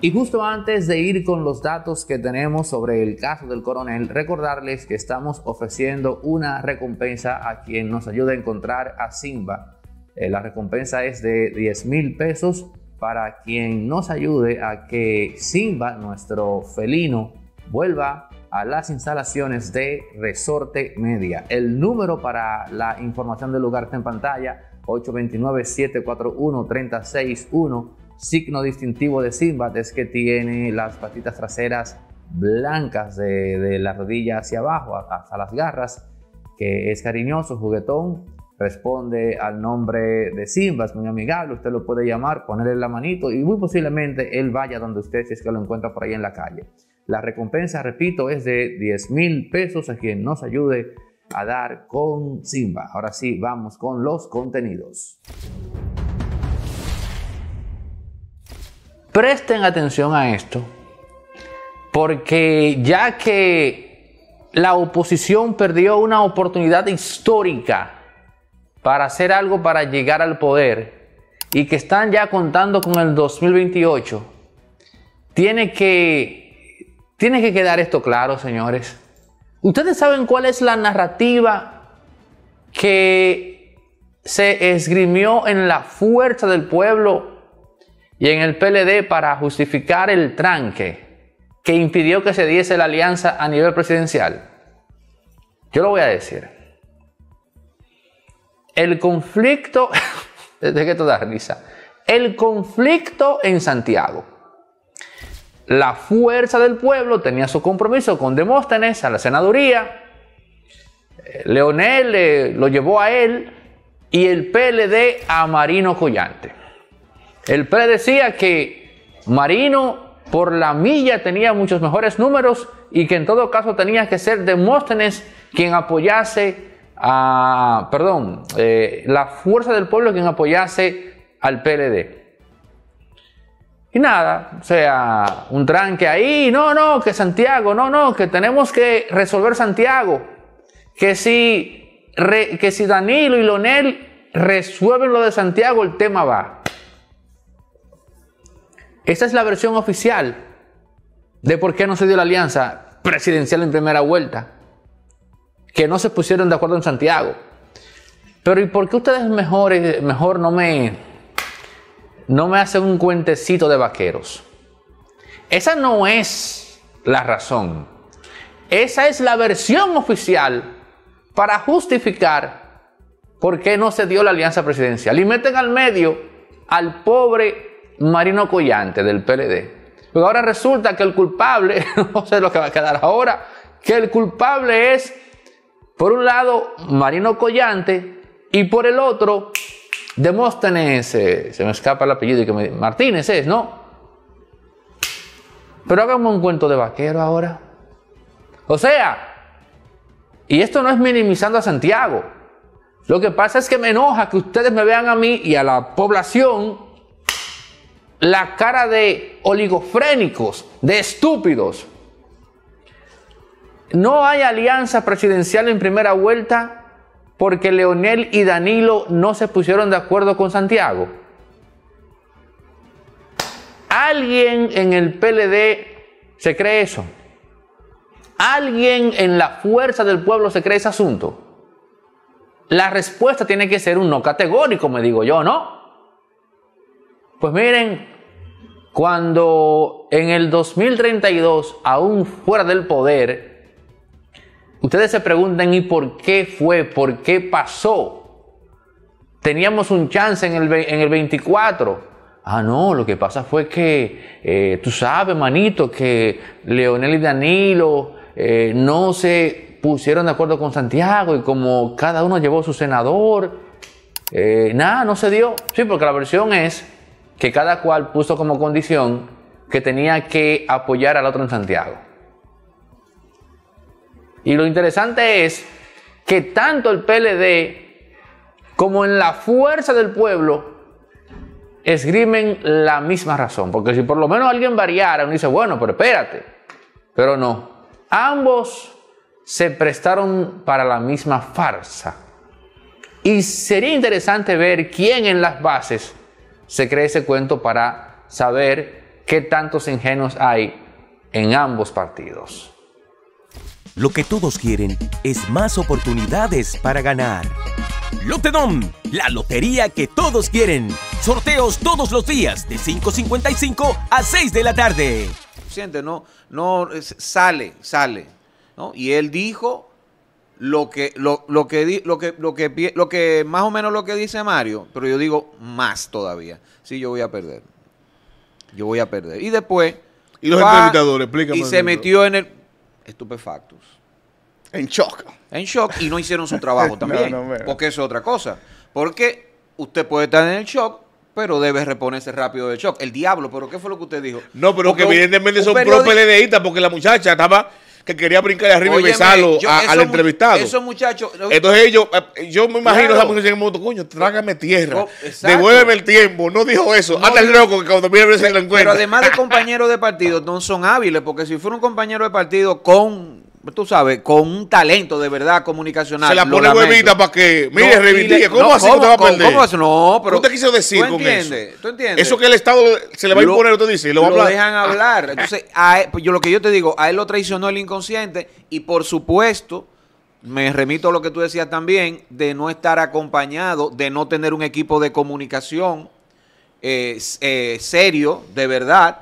Y justo antes de ir con los datos que tenemos sobre el caso del coronel, recordarles que estamos ofreciendo una recompensa a quien nos ayude a encontrar a Simba. Eh, la recompensa es de 10 mil pesos para quien nos ayude a que Simba, nuestro felino, vuelva a las instalaciones de Resorte Media. El número para la información del lugar está en pantalla, 829-741-361 signo distintivo de Simba es que tiene las patitas traseras blancas de, de, la rodilla hacia abajo, hasta las garras, que es cariñoso, juguetón, responde al nombre de Simba, es muy amigable, usted lo puede llamar, ponerle la manito y muy posiblemente él vaya donde usted si es que lo encuentra por ahí en la calle. La recompensa, repito, es de 10 mil pesos a quien nos ayude a dar con Simba. Ahora sí, vamos con los contenidos. Presten atención a esto, porque ya que la oposición perdió una oportunidad histórica para hacer algo para llegar al poder y que están ya contando con el 2028, tiene que, tiene que quedar esto claro, señores. Ustedes saben cuál es la narrativa que se esgrimió en la fuerza del pueblo y en el PLD para justificar el tranque que impidió que se diese la alianza a nivel presidencial? Yo lo voy a decir. El conflicto, ¿de que toda risa, el conflicto en Santiago. La fuerza del pueblo tenía su compromiso con Demóstenes a la senaduría. Eh, Leonel eh, lo llevó a él y el PLD a Marino Collante. El PRE decía que Marino por la milla tenía muchos mejores números y que en todo caso tenía que ser Demóstenes quien apoyase a, perdón, eh, la fuerza del pueblo quien apoyase al PLD. Y nada, o sea, un tranque ahí, no, no, que Santiago, no, no, que tenemos que resolver Santiago, que si, que si Danilo y Lonel resuelven lo de Santiago, el tema va. Esa es la versión oficial de por qué no se dio la alianza presidencial en primera vuelta. Que no se pusieron de acuerdo en Santiago. Pero ¿y por qué ustedes mejor, eh, mejor no, me, no me hacen un cuentecito de vaqueros? Esa no es la razón. Esa es la versión oficial para justificar por qué no se dio la alianza presidencial. Y meten al medio al pobre Marino Collante del PLD. Pero ahora resulta que el culpable, no sé lo que va a quedar ahora, que el culpable es, por un lado, Marino Collante y por el otro, Demóstenes, eh, se me escapa el apellido, y que me, Martínez es, ¿no? Pero hagamos un cuento de vaquero ahora. O sea, y esto no es minimizando a Santiago. Lo que pasa es que me enoja que ustedes me vean a mí y a la población la cara de oligofrénicos, de estúpidos. No hay alianza presidencial en primera vuelta porque Leonel y Danilo no se pusieron de acuerdo con Santiago. Alguien en el PLD se cree eso. Alguien en la fuerza del pueblo se cree ese asunto. La respuesta tiene que ser un no categórico, me digo yo, ¿no? Pues miren, cuando en el 2032, aún fuera del poder, ustedes se preguntan, ¿y por qué fue? ¿Por qué pasó? Teníamos un chance en el, en el 24. Ah, no, lo que pasa fue que, eh, tú sabes, manito, que Leonel y Danilo eh, no se pusieron de acuerdo con Santiago y como cada uno llevó su senador, eh, nada, no se dio. Sí, porque la versión es que cada cual puso como condición que tenía que apoyar al otro en Santiago. Y lo interesante es que tanto el PLD como en la fuerza del pueblo esgrimen la misma razón. Porque si por lo menos alguien variara, uno dice, bueno, pero espérate. Pero no. Ambos se prestaron para la misma farsa. Y sería interesante ver quién en las bases se cree ese cuento para saber qué tantos ingenuos hay en ambos partidos. Lo que todos quieren es más oportunidades para ganar. Lotedom, la lotería que todos quieren. Sorteos todos los días de 5.55 a 6 de la tarde. Siente, no, no, sale, sale. ¿no? Y él dijo lo que, lo, lo, que, lo, que, lo, que, lo que más o menos lo que dice Mario, pero yo digo más todavía. Sí, yo voy a perder. Yo voy a perder. Y después. Y los entrevistadores, explícame. Y se metió en el. Estupefactus. En shock. En shock. Y no hicieron su trabajo también. porque es otra cosa. Porque usted puede estar en el shock, pero debe reponerse rápido del shock. El diablo, pero ¿qué fue lo que usted dijo? No, pero que evidentemente son pro porque la muchacha estaba que quería brincar de arriba y besarlo a, eso, al entrevistado. Entonces ellos, eh, yo me imagino claro. esa mujer en moto, coño, trágame tierra. Oh, devuélveme el tiempo. No dijo eso. el loco que cuando mira se lo Pero además de compañeros de partido, no son hábiles, porque si fuera un compañero de partido con pues tú sabes, con un talento de verdad comunicacional. Se la pone huevita para que, mire, no, reivindique. ¿Cómo así te va a perder? ¿Cómo así? No, pero. ¿Tú te quiso decir con eso? ¿Tú entiendes? Eso que el Estado se le va a imponer, lo, tú dices, lo, va lo dejan ah. hablar. Entonces, a pues, yo, lo que yo te digo, a él lo traicionó el inconsciente y por supuesto. Me remito a lo que tú decías también, de no estar acompañado, de no tener un equipo de comunicación eh, eh, serio, de verdad,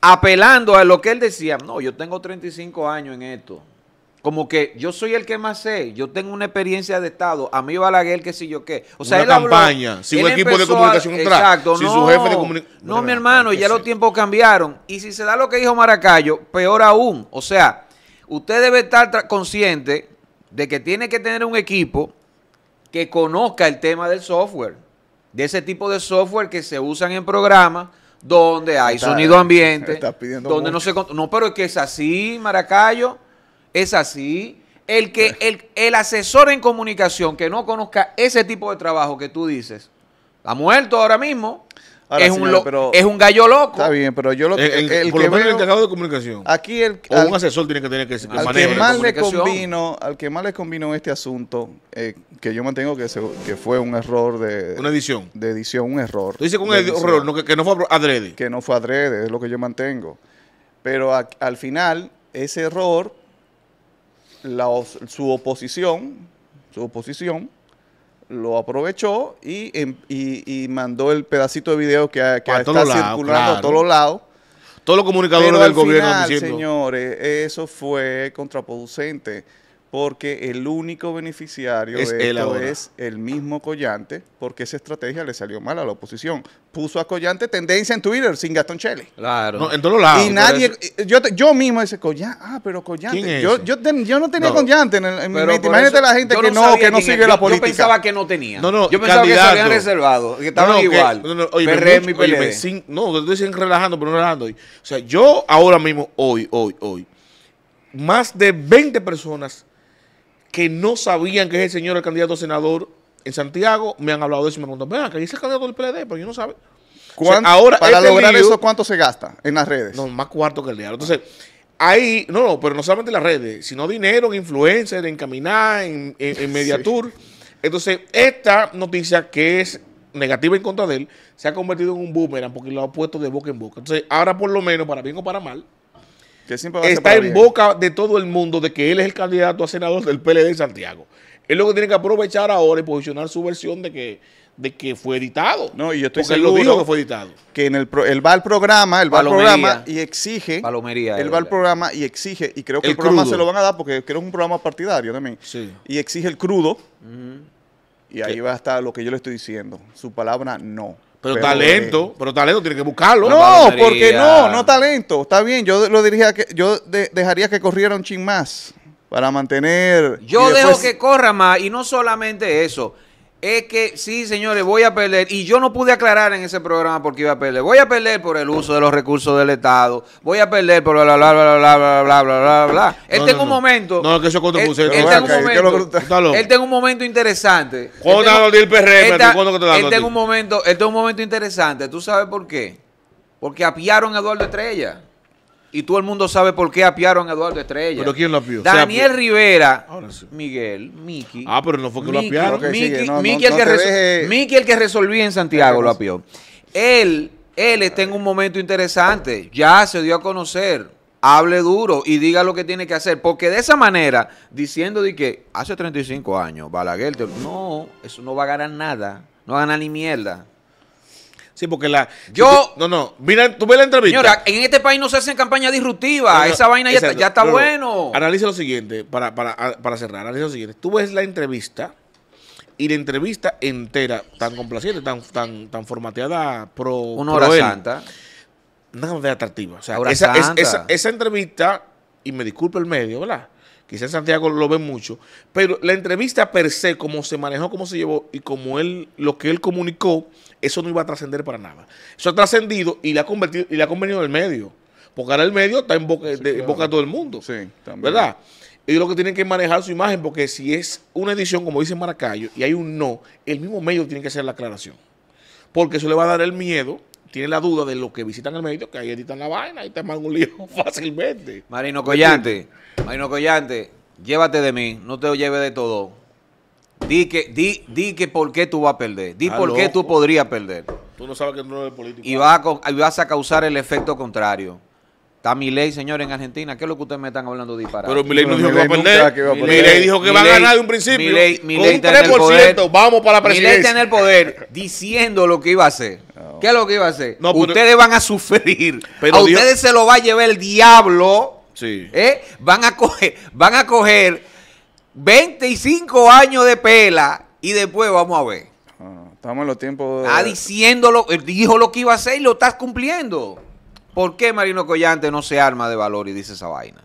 apelando a lo que él decía, no, yo tengo 35 años en esto, como que yo soy el que más sé, yo tengo una experiencia de Estado, a mí Balaguer, qué sé yo qué. O sea, una campaña, si un equipo de comunicación a, Exacto, si no, su jefe de comunicación. No, mi hermano, ya los tiempos cambiaron. Y si se da lo que dijo Maracayo, peor aún. O sea, usted debe estar consciente de que tiene que tener un equipo que conozca el tema del software, de ese tipo de software que se usan en programas donde hay sonido ambiente, donde no se... No, pero es que es así, Maracayo. Es así. El, que, pues. el, asesor en comunicación que no conozca ese tipo de trabajo que tú dices, ha muerto ahora mismo. es, un es gallo loco. Está bien, pero yo lo que. El, que lo menos el encargado de comunicación. Aquí O un asesor tiene que tener que. al, que más le combino, al que más le combino este asunto, eh, que yo mantengo que, que fue un error de. Una edición. De edición, un error. Tú dices que un error, que, no fue adrede. Que no fue adrede, es lo que yo mantengo. Pero al final, ese error su oposición, su oposición, lo aprovechó y, em, mandó el pedacito de video que, está circulando a todos los lados. Todos los comunicadores del gobierno Señores, eso fue contraproducente porque el único beneficiario es de esto es el mismo Collante, porque esa estrategia le salió mal a la oposición. Puso a Collante tendencia en Twitter sin Gastón Chele. Claro. en todos lados. Y nadie, eh, yo, yo mismo dice Collante, ah, pero Collante. yo, yo, yo, no tenía Collante en, mi imagínate la gente que no, que no sigue la política. Yo pensaba que no tenía. No, no, yo pensaba que se habían reservado, que estaban igual. no, no, oye, no, estoy diciendo relajando, pero no relajando. O sea, yo ahora mismo, hoy, hoy, hoy, más de 20 personas que no sabían que es el señor el candidato a senador en Santiago, me han hablado de eso y me preguntan, vean, que dice el candidato del PLD, pero yo no sabe. ahora para este lograr eso, ¿cuánto se gasta en las redes? No, más cuarto que el diario. Entonces, ahí, no, no, pero no solamente las redes, sino dinero en influencers, en caminar, en, en, Entonces, esta noticia que es negativa en contra de él, se ha convertido en un boomerang porque lo ha puesto de boca en boca. Entonces, ahora por lo menos, para bien o para mal, está en boca de todo el mundo de que él es el candidato a senador del PLD de Santiago. Es lo que tiene que aprovechar ahora y posicionar su versión de que, de que fue editado. No, y yo estoy él lo dijo que fue editado. Que en el él va al programa, va programa y exige. Palomería. Él va al programa y exige, y creo que el, programa se lo van a dar porque creo que es un programa partidario también. Sí. Y exige el crudo. Y ahí va a estar lo que yo le estoy diciendo. Su palabra no. Pero, talento, eh, pero talento tiene que buscarlo. No, porque no, no talento. Está bien, yo lo diría que yo dejaría que corriera un chin más para mantener. Yo dejo que corra más y no solamente eso es que sí, señores, voy a perder. Y yo no pude aclarar en ese programa porque iba a perder. Voy a perder por el uso de los recursos del Estado. Voy a perder por bla, bla, bla, bla, bla, bla, bla, bla, Él tiene un momento. No, que eso puse Él, tiene un momento interesante. ¿Cuándo te dado el PRM? Él tiene un momento interesante. ¿Tú sabes por qué? Porque apiaron a Eduardo Estrella y todo el mundo sabe por qué apiaron a Eduardo Estrella. ¿Pero quién lo apió? Daniel Rivera, Miguel, Miki. Ah, pero no fue que lo apiaron. Miki, el, que resolvió en Santiago lo apió. Él, él está en un momento interesante. Ya se dio a conocer. Hable duro y diga lo que tiene que hacer. Porque de esa manera, diciendo de que hace 35 años Balaguer, no, eso no va a ganar nada. No va a ganar ni mierda. Sí, porque la. Yo. no, no. Mira, tú ves la entrevista. Señora, en este país no se hacen campañas disruptivas. Esa vaina ya está, ya está bueno. Analiza lo siguiente, para, para, para cerrar. Analiza lo siguiente. Tú ves la entrevista y la entrevista entera, tan complaciente, tan, tan, tan formateada pro. Una hora santa. Nada de atractiva. O sea, esa, esa, esa entrevista, y me disculpo el medio, ¿verdad? Quizás Santiago lo ve mucho, pero la entrevista per se, cómo se manejó, cómo se llevó y como él, lo que él comunicó, eso no iba a trascender para nada. Eso ha trascendido y le ha convertido y convenido el medio. Porque ahora el medio está en boca de, boca todo el mundo. Sí, también. ¿Verdad? Y lo que tienen que manejar su imagen, porque si es una edición, como dice Maracayo, y hay un no, el mismo medio tiene que hacer la aclaración. Porque eso le va a dar el miedo tiene la duda de los que visitan el medio, que ahí editan la vaina y te mandan un lío fácilmente. Marino Collante, Marino Collante, llévate de mí, no te lo lleves de todo. Di que, di, di que por qué tú vas a perder, di por qué tú podrías perder. Tú no sabes que no eres político. Y vas a, vas a causar el efecto contrario. Está mi ley, señor, en Argentina. ¿Qué es lo que ustedes me están hablando de disparar? Pero ley no dijo que va a perder. Mi ley dijo que va a ganar de un principio. Con 3%, vamos para la presidencia. está en el poder diciendo lo que iba a hacer. ¿Qué es lo que iba a hacer? ustedes van a sufrir. Pero a ustedes se lo va a llevar el diablo. Sí. ¿eh? Van a coger, van a 25 años de pela y después vamos a ver. Ah, estamos en los tiempos de... diciéndolo, dijo lo que iba a hacer y lo estás cumpliendo. ¿Por qué Marino Collante no se arma de valor y dice esa vaina?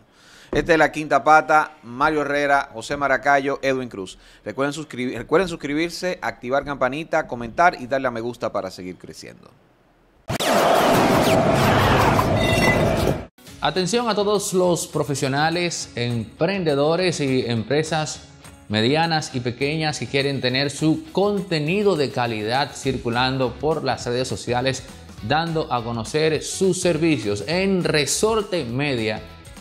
Esta es la quinta pata. Mario Herrera, José Maracayo, Edwin Cruz. Recuerden, recuerden suscribirse, activar campanita, comentar y darle a me gusta para seguir creciendo. Atención a todos los profesionales, emprendedores y empresas medianas y pequeñas que quieren tener su contenido de calidad circulando por las redes sociales, dando a conocer sus servicios en Resorte Media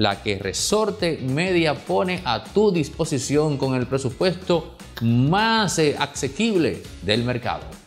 la que Resorte Media pone a tu disposición con el presupuesto más eh, accesible del mercado.